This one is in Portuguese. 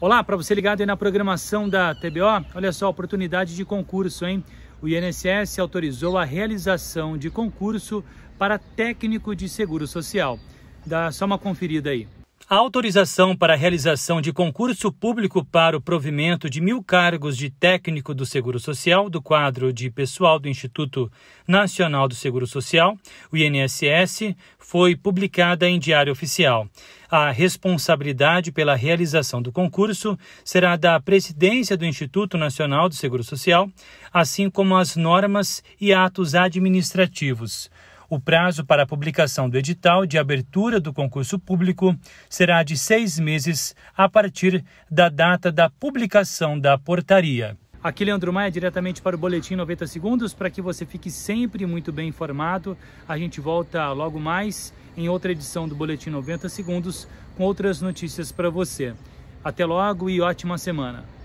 Olá, para você ligado aí na programação da TBO, olha só, oportunidade de concurso, hein? O INSS autorizou a realização de concurso para técnico de seguro social. Dá só uma conferida aí. A autorização para a realização de concurso público para o provimento de mil cargos de técnico do Seguro Social do quadro de pessoal do Instituto Nacional do Seguro Social, o INSS, foi publicada em Diário Oficial. A responsabilidade pela realização do concurso será da presidência do Instituto Nacional do Seguro Social, assim como as normas e atos administrativos. O prazo para a publicação do edital de abertura do concurso público será de seis meses a partir da data da publicação da portaria. Aqui Leandro Maia, diretamente para o Boletim 90 Segundos, para que você fique sempre muito bem informado. A gente volta logo mais em outra edição do Boletim 90 Segundos com outras notícias para você. Até logo e ótima semana!